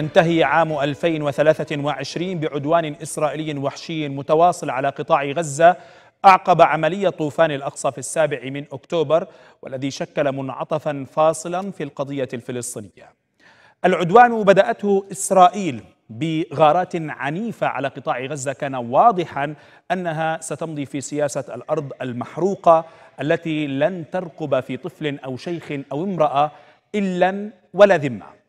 ينتهي عام 2023 بعدوان إسرائيلي وحشي متواصل على قطاع غزة أعقب عملية طوفان الأقصى في السابع من أكتوبر والذي شكل منعطفا فاصلا في القضية الفلسطينية العدوان بدأته إسرائيل بغارات عنيفة على قطاع غزة كان واضحا أنها ستمضي في سياسة الأرض المحروقة التي لن ترقب في طفل أو شيخ أو امرأة إلا ولا ذمه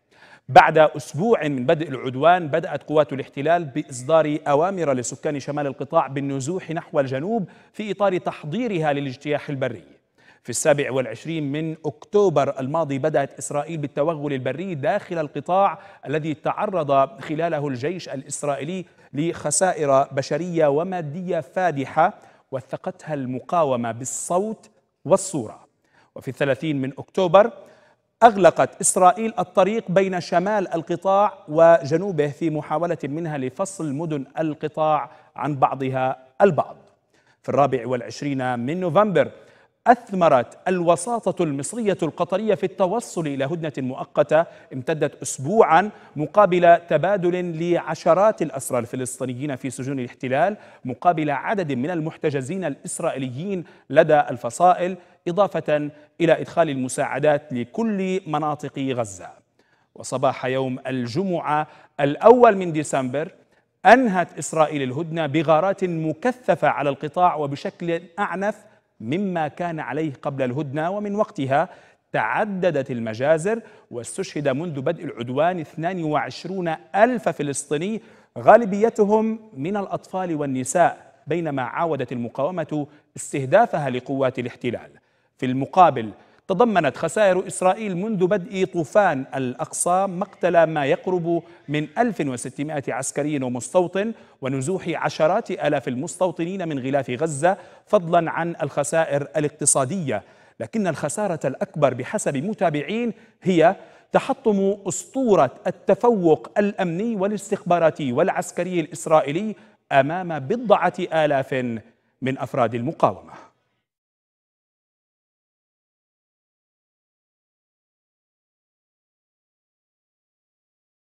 بعد أسبوع من بدء العدوان بدأت قوات الاحتلال بإصدار أوامر لسكان شمال القطاع بالنزوح نحو الجنوب في إطار تحضيرها للاجتياح البري في السابع والعشرين من أكتوبر الماضي بدأت إسرائيل بالتوغل البري داخل القطاع الذي تعرض خلاله الجيش الإسرائيلي لخسائر بشرية ومادية فادحة وثقتها المقاومة بالصوت والصورة وفي الثلاثين من أكتوبر أغلقت إسرائيل الطريق بين شمال القطاع وجنوبه في محاولة منها لفصل مدن القطاع عن بعضها البعض في الرابع والعشرين من نوفمبر أثمرت الوساطة المصرية القطرية في التوصل إلى هدنة مؤقتة امتدت أسبوعا مقابل تبادل لعشرات الأسرى الفلسطينيين في سجون الاحتلال مقابل عدد من المحتجزين الإسرائيليين لدى الفصائل إضافة إلى إدخال المساعدات لكل مناطق غزة وصباح يوم الجمعة الأول من ديسمبر أنهت إسرائيل الهدنة بغارات مكثفة على القطاع وبشكل أعنف مما كان عليه قبل الهدنة ومن وقتها تعددت المجازر واستشهد منذ بدء العدوان 22 ألف فلسطيني غالبيتهم من الأطفال والنساء بينما عاودت المقاومة استهدافها لقوات الاحتلال في المقابل تضمنت خسائر إسرائيل منذ بدء طوفان الأقصى مقتل ما يقرب من 1600 عسكري ومستوطن ونزوح عشرات آلاف المستوطنين من غلاف غزة فضلا عن الخسائر الاقتصادية لكن الخسارة الأكبر بحسب متابعين هي تحطم أسطورة التفوق الأمني والاستخباراتي والعسكري الإسرائيلي أمام بضعة آلاف من أفراد المقاومة